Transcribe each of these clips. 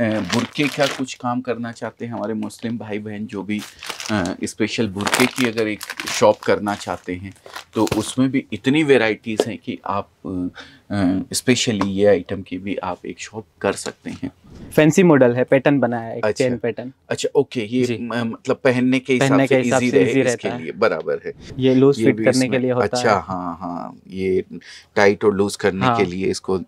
बुरके का कुछ काम करना चाहते हैं हमारे मुस्लिम भाई बहन जो भी स्पेशल बुरके की अगर एक शॉप करना चाहते हैं तो उसमें भी इतनी वेराइटीज़ हैं कि आप स्पेशली ये आइटम की भी आप एक शॉप कर सकते हैं फैंसी मॉडल है पैटर्न बनाया है अच्छा। चेन पैटर्न अच्छा ओके ये मतलब पहनने के हिसाब से इजी रहे इसके लिए बराबर है ये लूज फिट करने के लिए होता अच्छा हाँ हाँ ये टाइट और लूज करने के हाँ। लिए इसको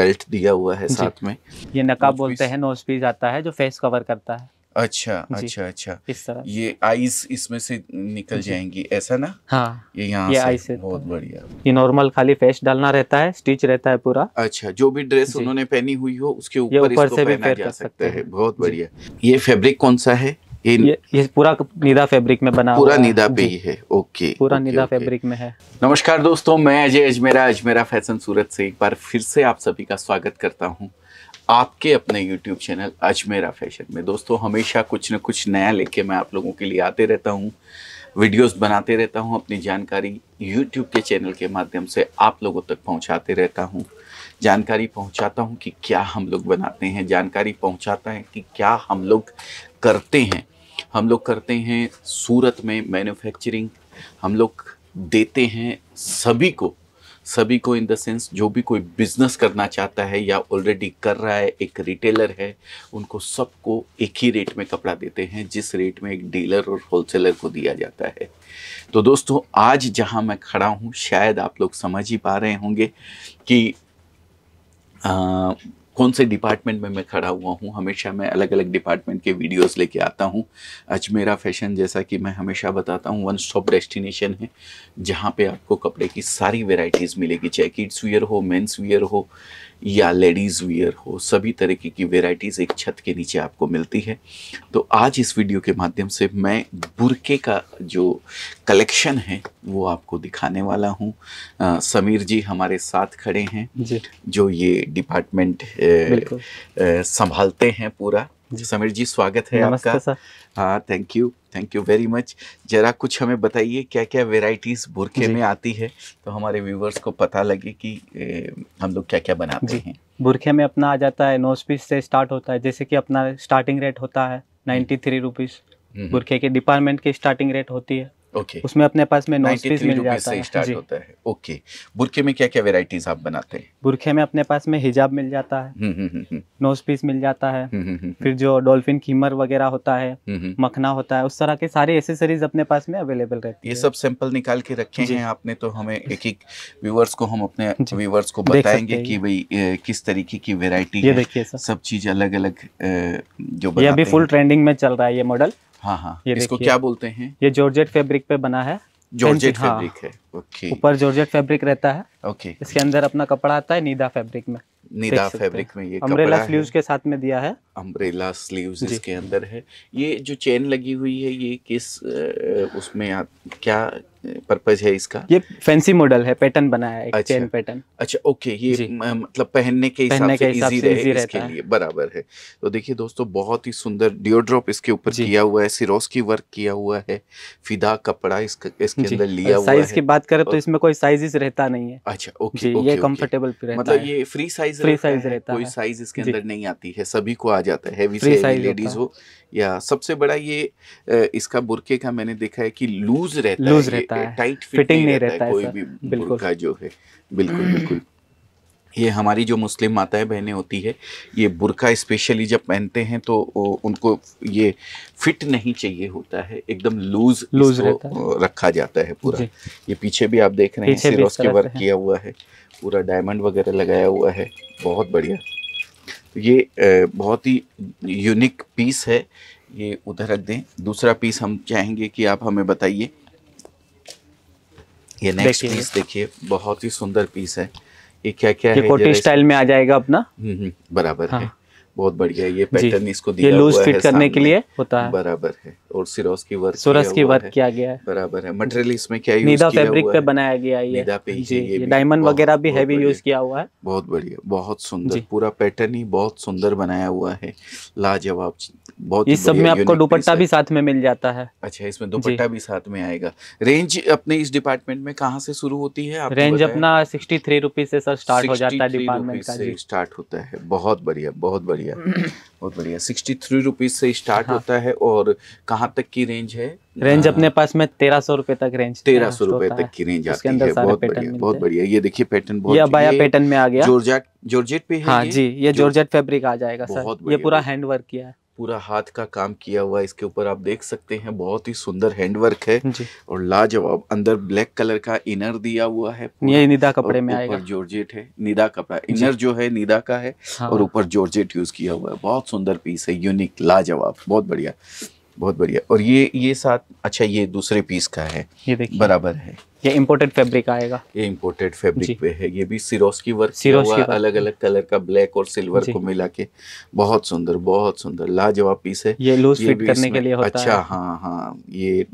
बेल्ट दिया हुआ है साथ में ये नकाब बोलते हैं नोज पीस आता है जो फेस कवर करता है अच्छा अच्छा अच्छा इस तरह ये आइस इसमें से निकल जाएंगी ऐसा ना हाँ ये यहाँ ये आइस बहुत बढ़िया ये नॉर्मल खाली फेस डालना रहता है स्टिच रहता है पूरा अच्छा जो भी ड्रेस उन्होंने पहनी हुई हो उसके ऊपर से भी पहना जा सकते हैं बहुत बढ़िया ये फेब्रिक कौन सा है ये, ये, पूरा निदा फैब्रिक में बना पूरा निदा पे ही है ओके पूरा ओके, निदा ओके। फैब्रिक में है नमस्कार दोस्तों मैं अजय अजमेरा अजमेरा फैशन सूरत से एक बार फिर से आप सभी का स्वागत करता हूं आपके अपने YouTube चैनल अजमेरा फैशन में दोस्तों हमेशा कुछ न कुछ नया लेके मैं आप लोगों के लिए आते रहता हूँ वीडियोस बनाते रहता हूँ अपनी जानकारी YouTube के चैनल के माध्यम से आप लोगों तक पहुँचाते रहता हूँ जानकारी पहुँचाता हूँ कि क्या हम लोग बनाते हैं जानकारी पहुँचाता है कि क्या हम लोग करते हैं हम लोग करते हैं सूरत में मैन्युफैक्चरिंग हम लोग देते हैं सभी को सभी को इन द सेंस जो भी कोई बिजनेस करना चाहता है या ऑलरेडी कर रहा है एक रिटेलर है उनको सबको एक ही रेट में कपड़ा देते हैं जिस रेट में एक डीलर और होलसेलर को दिया जाता है तो दोस्तों आज जहां मैं खड़ा हूं शायद आप लोग समझ ही पा रहे होंगे कि आ, कौन से डिपार्टमेंट में मैं खड़ा हुआ हूँ हमेशा मैं अलग अलग डिपार्टमेंट के वीडियोस लेके आता हूँ अजमेरा फैशन जैसा कि मैं हमेशा बताता हूँ वन स्टॉप डेस्टिनेशन है जहाँ पे आपको कपड़े की सारी वेराइटीज़ मिलेगी चाहे किड्स वियर हो मेंस वियर हो या लेडीज़ वियर हो सभी तरीके की वेराइटीज़ एक छत के नीचे आपको मिलती है तो आज इस वीडियो के माध्यम से मैं बुरके का जो कलेक्शन है वो आपको दिखाने वाला हूँ समीर जी हमारे साथ खड़े हैं जो ये डिपार्टमेंट संभालते हैं पूरा जी समीर जी स्वागत है आपका हाँ thank you thank you very much जरा कुछ हमें बताइए क्या क्या वेराइटीज़ बुरके में आती है तो हमारे व्यूवर्स को पता लगे कि ए, हम लोग क्या क्या बनाते हैं बुरखे में अपना आ जाता है नोज पीस से स्टार्ट होता है जैसे कि अपना स्टार्टिंग रेट होता है नाइन्टी थ्री रुपीज़ बुरखे के डिपार्टमेंट की स्टार्टिंग रेट होती है ओके उसमें अपने पास में नॉन स्पीस मिल जाता है स्टार्ट होता है ओके okay. बुरखे में क्या क्या वेराइटीज आप बनाते हैं बुरखे में अपने पास में हिजाब मिल जाता है नोज हम्म, पीस हम्म, हम्म, मिल जाता है फिर जो डॉल्फिन कीमर वगैरह होता है मखना होता है उस तरह के सारे एसेसरीज अपने पास में अवेलेबल रहती है ये सब सैंपल निकाल के रखे हैं आपने तो हमें एक एक व्यूवर्स को हम अपने व्यूवर्स को बताएंगे की भाई किस तरीके की वेरायटी देखिए सब चीज अलग अलग जो अभी फुल ट्रेंडिंग में चल रहा है ये मॉडल हाँ हाँ ये इसको क्या बोलते हैं ये जॉर्जेट फैब्रिक पे बना है जॉर्जेट हाँ। फैब्रिक है ऊपर जॉर्जेट फैब्रिक रहता है ओके इसके अंदर अपना कपड़ा आता है नीदा फैब्रिक में नीदा फैब्रिक में ये अम्ब्रेला स्लीव्स के साथ में दिया है अम्ब्रेला स्लीव्स इसके अंदर है ये जो चेन लगी हुई है ये किस उसमें आप क्या पर्पज है इसका ये फैंसी मॉडल है पैटर्न बनाया है अच्छा, चेन पैटर्न अच्छा ओके ये मतलब पहनने के हिसाब से इजी रहे इसके लिए बराबर है तो देखिए दोस्तों बहुत ही सुंदर डिओड्रॉप इसके ऊपर किया हुआ है सिरोस की वर्क किया हुआ है फिदा कपड़ा इसके अंदर लिया हुआ है बात करें तो इसमें कोई साइजेस रहता नहीं है अच्छा ओके जी, ओके, ये कंफर्टेबल मतलब ये फ्री साइज फ्री साइज रहता है कोई साइज इसके अंदर नहीं आती है सभी को आ जाता है हैवी से लेडीज हो या सबसे बड़ा ये इसका बुरके का मैंने देखा है कि लूज रहता लूज रहता है टाइट फिटिंग नहीं रहता है कोई भी बुरका जो है बिल्कुल बिल्कुल ये हमारी जो मुस्लिम माताएं बहनें होती है ये बुरका स्पेशली जब पहनते हैं तो उनको ये फिट नहीं चाहिए होता है एकदम लूज लूज रखा जाता है पूरा ये पीछे भी आप देख रहे हैं सिरोस के वर्क किया हुआ है पूरा डायमंड वगैरह लगाया हुआ है बहुत बढ़िया ये बहुत ही यूनिक पीस है ये उधर रख दें दूसरा पीस हम चाहेंगे कि आप हमें बताइए ये नेक्स्ट पीस देखिए बहुत ही सुंदर पीस है ये क्या क्या ये कोटी स्टाइल में आ जाएगा अपना हम्म, हम्म, बराबर हाँ। है बहुत बढ़िया ये पैटर्न इसको दिया ये लूज फिट करने के लिए होता है बराबर है और सिरोस की वर्क सिरोस की वर्क किया गया है बराबर है मटेरियल इसमें क्या नीदा फैब्रिक पे बनाया गया है नीदा पे ये डायमंड वगैरह भी हैवी यूज किया हुआ है बहुत बढ़िया बहुत सुंदर पूरा पैटर्न ही बहुत सुंदर बनाया हुआ है लाजवाब बहुत इस सब में आपको दुपट्टा भी साथ में मिल जाता है अच्छा इसमें दुपट्टा भी साथ में आएगा रेंज अपने इस डिपार्टमेंट में कहाँ से शुरू होती है आपको रेंज अपना सिक्सटी थ्री रुपीज से सर स्टार्ट हो जाता है डिपार्टमेंट का जी स्टार्ट होता है बहुत बढ़िया बहुत बढ़िया बहुत बढ़िया सिक्सटी थ्री रुपीज से स्टार्ट हाँ। होता है और कहाँ तक की रेंज है रेंज हाँ। अपने पास में तेरह सौ रुपए तक रेंज तेरह सौ रुपए तक की रेंज आती है बहुत बढ़िया बहुत बढ़िया ये देखिए पैटर्न बहुत ये बाया पैटर्न में आ गया जॉर्जेट जॉर्जेट पे है हाँ जी ये जॉर्जेट फैब्रिक आ जाएगा सर ये पूरा हैंड वर्क किया है पूरा हाथ का काम किया हुआ है इसके ऊपर आप देख सकते हैं बहुत ही सुंदर हैंडवर्क है और लाजवाब अंदर ब्लैक कलर का इनर दिया हुआ है ये निदा कपड़े में आएगा जॉर्जेट है निदा कपड़ा इनर जो है निदा का है हाँ। और ऊपर जॉर्जेट यूज किया हुआ है बहुत सुंदर पीस है यूनिक लाजवाब बहुत बढ़िया बहुत बढ़िया और ये ये साथ अच्छा ये दूसरे पीस का है ये बराबर है ये इम्पोर्टेड फैब्रिक आएगा ये इम्पोर्टेड फैब्रिक पे है ये भी सिरोस की वर्क सिरोस की अलग अलग कलर का ब्लैक और सिल्वर को मिला के बहुत सुंदर बहुत सुंदर लाजवाब पीस है ये लूज फिट करने के लिए होता अच्छा है। हाँ हाँ ये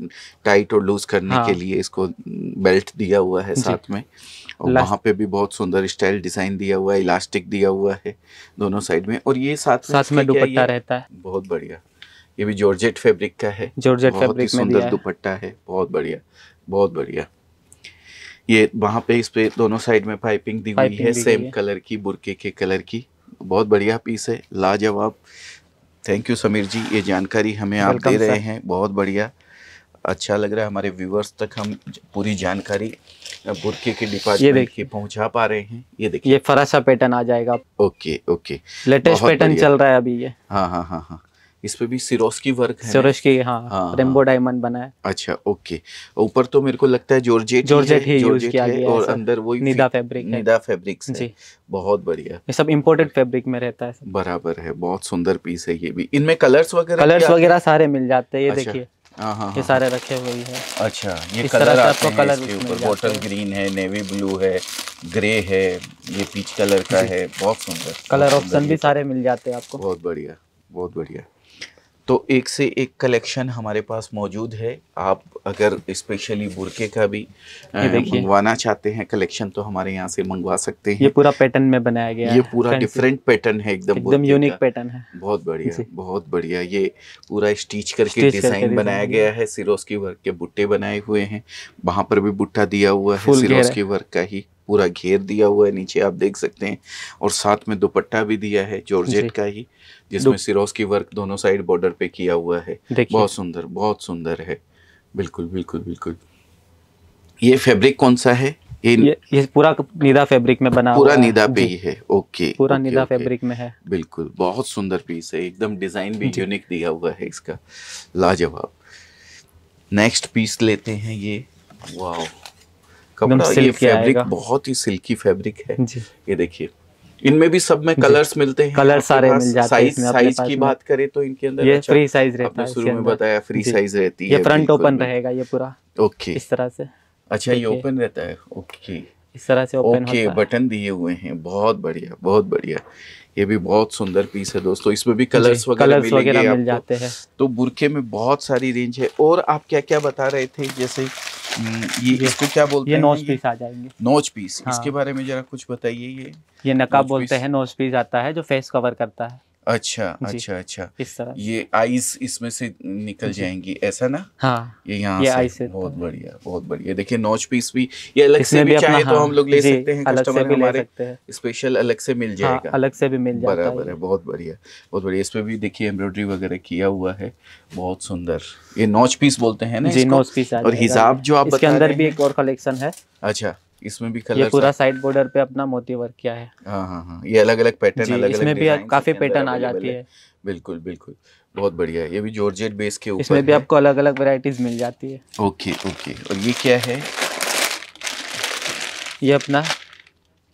टाइट और लूज करने हाँ। के लिए इसको बेल्ट दिया हुआ है साथ में और वहाँ पे भी बहुत सुंदर स्टाइल डिजाइन दिया हुआ है इलास्टिक दिया हुआ है दोनों साइड में और ये साथ साथ में दुपट्टा रहता है बहुत बढ़िया ये भी जॉर्जेट फैब्रिक का है जॉर्जेट फैब्रिक में सुंदर दुपट्टा है बहुत बढ़िया बहुत बढ़िया ये वहां पे इस पे दोनों साइड में पाइपिंग दी हुई है सेम कलर की बुरके के कलर की बहुत बढ़िया पीस है लाजवाब थैंक यू समीर जी ये जानकारी हमें आप दे रहे हैं बहुत बढ़िया अच्छा लग रहा है हमारे व्यूवर्स तक हम पूरी जानकारी बुरके के डिपार्टमेंट के पहुंचा पा रहे हैं ये देखिए ये फरासा पैटर्न आ जाएगा ओके ओके लेटेस्ट पैटर्न चल रहा है अभी ये हाँ हाँ हाँ हाँ इस पे भी सिरोस की वर्क है सिरोस की हाँ, हाँ, हाँ। रेमबो डायमंड बना है अच्छा ओके ऊपर तो मेरे को लगता है जॉर्जेट जॉर्जेट ही, यूज किया गया और अंदर वही निदा फैब्रिक निदा फैब्रिक्स जी बहुत बढ़िया ये सब इंपोर्टेड फैब्रिक में रहता है बराबर है बहुत सुंदर पीस है ये भी इनमें कलर्स वगैरह कलर्स वगैरह सारे मिल जाते हैं ये अच्छा। देखिए हाँ, हाँ, ये सारे रखे हुए हैं अच्छा ये कलर आपको कलर ऊपर बॉटल ग्रीन है नेवी ब्लू है ग्रे है ये पीच कलर का है बहुत सुंदर कलर ऑप्शन भी सारे मिल जाते हैं आपको बहुत बढ़िया बहुत बढ़िया तो एक से एक कलेक्शन हमारे पास मौजूद है आप अगर स्पेशली बुरके का भी मंगवाना चाहते हैं कलेक्शन तो हमारे यहाँ से मंगवा सकते हैं ये पूरा पैटर्न में बनाया गया ये पूरा डिफरेंट पैटर्न है एकदम एकदम यूनिक पैटर्न है बहुत बढ़िया बहुत बढ़िया ये पूरा स्टिच करके डिजाइन बनाया गया है सिरोस्की वर्क के बुट्टे बनाए हुए हैं वहां पर भी बुट्टा दिया हुआ है सिरोस्की वर्क का ही पूरा घेर दिया हुआ है नीचे आप देख सकते हैं और साथ में दुपट्टा भी दिया है जॉर्जेट का ही जिसमें सिरोस की वर्क दोनों साइड बॉर्डर पे किया हुआ है बहुत सुंदर बहुत सुंदर है बिल्कुल बिल्कुल बिल्कुल ये फैब्रिक कौन सा है ये, ये, पूरा नीदा फैब्रिक में बना पूरा नीदा पे ही है ओके पूरा ओके, नीदा फैब्रिक में है बिल्कुल बहुत सुंदर पीस है एकदम डिजाइन भी यूनिक दिया हुआ है इसका लाजवाब नेक्स्ट पीस लेते हैं ये वाह कपड़ा ये फैब्रिक बहुत ही सिल्की फैब्रिक है ये देखिए इनमें भी सब में कलर्स मिलते हैं कलर सारे मिल जाते हैं साइज साइज की बात करें तो इनके अंदर ये अच्छा, फ्री साइज रहता है शुरू में बताया फ्री साइज रहती है ये फ्रंट ओपन रहेगा ये पूरा ओके इस तरह से अच्छा ये ओपन रहता है ओके इस तरह से ओपन ओके बटन दिए हुए हैं बहुत बढ़िया बहुत बढ़िया ये भी बहुत सुंदर पीस है दोस्तों इसमें भी कलर्स वगैरह मिल जाते हैं तो बुरके में बहुत सारी रेंज है और आप क्या क्या बता रहे थे जैसे हम्म, ये इसको क्या बोलते हैं नोच पीस आ जाएंगे नोच पीस हाँ। इसके बारे में जरा कुछ बताइए ये ये नकाब बोलते हैं नोच पीस आता है जो फेस कवर करता है अच्छा अच्छा अच्छा इस तरह ये आइस इसमें से निकल जाएंगी ऐसा ना हाँ ये यहाँ ये आइस तो बहुत बढ़िया बहुत बढ़िया देखिए नॉच पीस भी ये अलग से भी, भी चाहे तो हाँ। हम लोग ले सकते हैं कस्टमर हमारे स्पेशल अलग से मिल हाँ, जाएगा अलग से भी मिल जाएगा बराबर है बहुत बढ़िया बहुत बढ़िया इसमें भी देखिए एम्ब्रॉयडरी वगैरह किया हुआ है बहुत सुंदर ये नॉच पीस बोलते हैं ना जी नॉच पीस और हिजाब जो आप इसके अंदर भी एक और कलेक्शन है अच्छा इसमें भी कलर ये पूरा साइड बॉर्डर पे अपना मोती वर्क किया है हाँ हाँ हाँ ये अलग अलग पैटर्न अलग इसमें अलग भी काफी पैटर्न आ जाती है बिल्कुल बिल्कुल बहुत बढ़िया है ये भी जॉर्जेट बेस के ऊपर इसमें भी आपको अलग अलग वेराइटीज मिल जाती है ओके ओके और ये क्या है ये अपना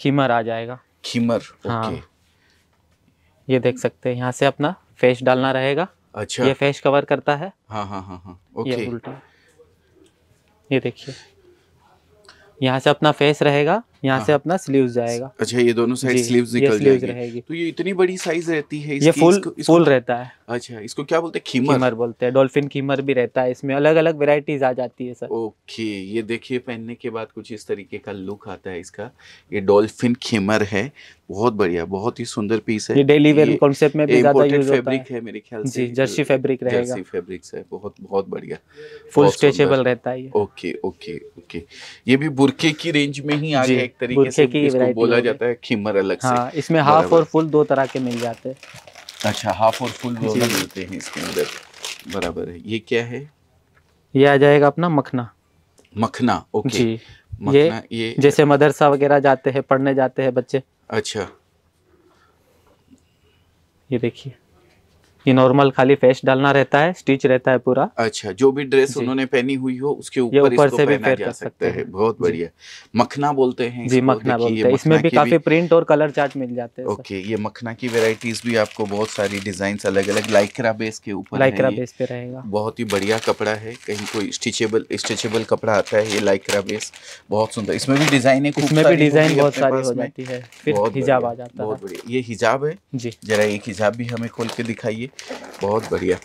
खीमर आ जाएगा खीमर हाँ। ओके ये देख सकते हैं यहाँ से अपना फेस डालना रहेगा अच्छा ये फेस कवर करता है हाँ हाँ हाँ हाँ ओके ये ये देखिए यहाँ से अपना फेस रहेगा यहाँ हाँ। से अपना स्लीव जाएगा अच्छा ये दोनों साइड स्लीव निकल जाएगी तो ये इतनी बड़ी साइज रहती है ये फुल फुल रहता है अच्छा इसको क्या बोलते हैं खीमर खीमर बोलते हैं डॉल्फिन खीमर भी रहता है इसमें अलग अलग वेराइटीज आ जाती है सर ओके ये देखिए पहनने के बाद कुछ इस तरीके का लुक आता है इसका ये डॉल्फिन खीमर है बहुत बढ़िया बहुत ही सुंदर पीस है ये डेली वेयर कॉन्सेप्ट में भी ज्यादा यूज होता है है मेरे ख्याल से जी जर्सी फैब्रिक रहेगा जर्सी फैब्रिक है बहुत बहुत बढ़िया फुल स्ट्रेचेबल रहता है ये ओके ओके ओके ये भी बुरके की रेंज में ही आ गया एक तरीके से की इसको बोला जाता है खिमर अलग हाँ, से इसमें हाफ और फुल दो तरह के मिल जाते हैं अच्छा हाफ और फुल दोनों मिलते हैं इसके अंदर बराबर है ये क्या है ये आ जाएगा अपना मखना मखना ओके जी मखना, ये, ये जैसे मदरसा वगैरह जाते हैं पढ़ने जाते हैं बच्चे अच्छा ये देखिए ये नॉर्मल खाली फेस डालना रहता है स्टिच रहता है पूरा अच्छा जो भी ड्रेस उन्होंने पहनी हुई हो उसके ऊपर ऊपर से भी पहना जा सकते हैं बहुत बढ़िया मखना बोलते हैं जी मखना बोलते हैं इसमें भी काफी प्रिंट और कलर चार्ट मिल जाते हैं ओके ये मखना की वेराइटीज भी आपको बहुत सारी डिजाइन अलग अलग लाइक्रा बेस के ऊपर लाइक्रा बेस पे रहेगा बहुत ही बढ़िया कपड़ा है कहीं कोई स्टिचेबल स्टिचेबल कपड़ा आता है ये लाइक्रा बेस बहुत सुंदर इसमें भी डिजाइन है इसमें भी डिजाइन बहुत सारी हो जाती है फिर हिजाब आ जाता है बहुत बढ़िया ये हिजाब है जी जरा एक हिजाब भी हमें खोल के दिखाइए बहुत बढ़िया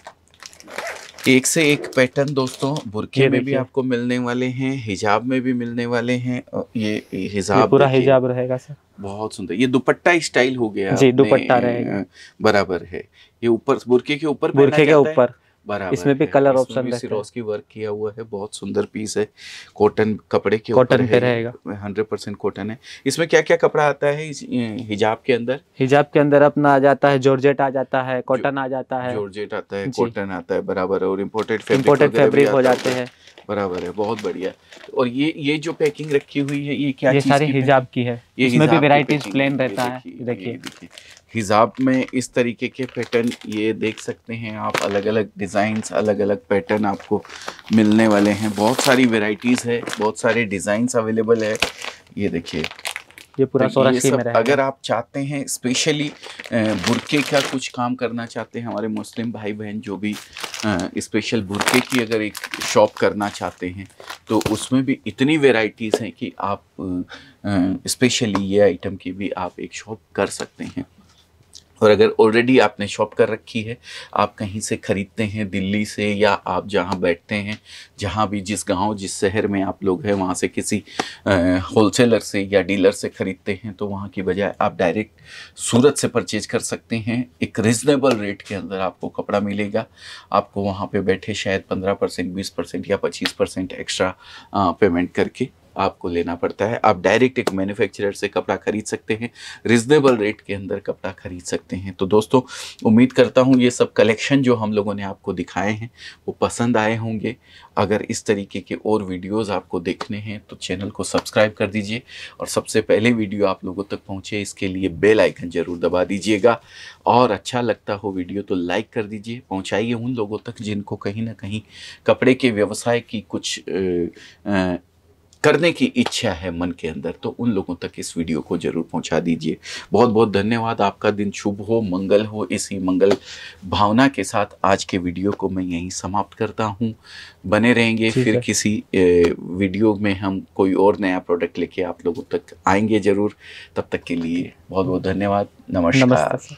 एक से एक पैटर्न दोस्तों बुरके में भी आपको मिलने वाले हैं हिजाब में भी मिलने वाले हैं ये हिजाब पूरा हिजाब रहेगा सर बहुत सुंदर ये दुपट्टा स्टाइल हो गया जी दुपट्टा रहेगा बराबर है ये ऊपर बुरके के ऊपर बुरके के ऊपर बराबर इसमें भी कलर ऑप्शन की वर्क किया हुआ है बहुत सुंदर पीस है कॉटन कपड़े के कॉटन पे रहेगा हंड्रेड परसेंट कॉटन है इसमें क्या क्या कपड़ा आता है हिजाब के अंदर हिजाब के अंदर अपना आ जाता है जॉर्जेट आ जाता है कॉटन आ जाता है जॉर्जेट आता है कॉटन आता है बराबर और इम्पोर्टेड इम्पोर्टेड फैब्रिक हो जाते हैं बराबर है बहुत बढ़िया और ये ये जो पैकिंग रखी हुई है ये क्या ये सारे हिजाब की है ये इसमें भी वेराइटीज प्लेन रहता है देखिए हिजाब में इस तरीके के पैटर्न ये देख सकते हैं आप अलग अलग डिज़ाइंस अलग अलग पैटर्न आपको मिलने वाले हैं बहुत सारी वेराइटीज़ है बहुत सारे डिज़ाइंस अवेलेबल है ये देखिए ये पूरा तो ये सब, में अगर आप चाहते हैं स्पेशली बुरके का कुछ काम करना चाहते हैं हमारे मुस्लिम भाई बहन जो भी स्पेशल बुरके की अगर एक शॉप करना चाहते हैं तो उसमें भी इतनी वेराइटीज़ हैं कि आप स्पेशली ये आइटम की भी आप एक शॉप कर सकते हैं और अगर ऑलरेडी आपने शॉप कर रखी है आप कहीं से ख़रीदते हैं दिल्ली से या आप जहां बैठते हैं जहां भी जिस गांव जिस शहर में आप लोग हैं वहां से किसी होलसेलर से या डीलर से ख़रीदते हैं तो वहां की बजाय आप डायरेक्ट सूरत से परचेज कर सकते हैं एक रिजनेबल रेट के अंदर आपको कपड़ा मिलेगा आपको वहाँ पर बैठे शायद पंद्रह परसेंट बीस परसेंट या पच्चीस परसेंट एक्स्ट्रा पेमेंट करके आपको लेना पड़ता है आप डायरेक्ट एक मैन्युफैक्चरर से कपड़ा खरीद सकते हैं रिजनेबल रेट के अंदर कपड़ा खरीद सकते हैं तो दोस्तों उम्मीद करता हूँ ये सब कलेक्शन जो हम लोगों ने आपको दिखाए हैं वो पसंद आए होंगे अगर इस तरीके के और वीडियोज़ आपको देखने हैं तो चैनल को सब्सक्राइब कर दीजिए और सबसे पहले वीडियो आप लोगों तक पहुँचे इसके लिए बेल आइकन ज़रूर दबा दीजिएगा और अच्छा लगता हो वीडियो तो लाइक कर दीजिए पहुँचाइए उन लोगों तक जिनको कहीं ना कहीं कपड़े के व्यवसाय की कुछ आ, आ, करने की इच्छा है मन के अंदर तो उन लोगों तक इस वीडियो को जरूर पहुंचा दीजिए बहुत बहुत धन्यवाद आपका दिन शुभ हो मंगल हो इसी मंगल भावना के साथ आज के वीडियो को मैं यहीं समाप्त करता हूं बने रहेंगे फिर किसी वीडियो में हम कोई और नया प्रोडक्ट लेके आप लोगों तक आएंगे जरूर तब तक के लिए बहुत बहुत धन्यवाद नमस्कार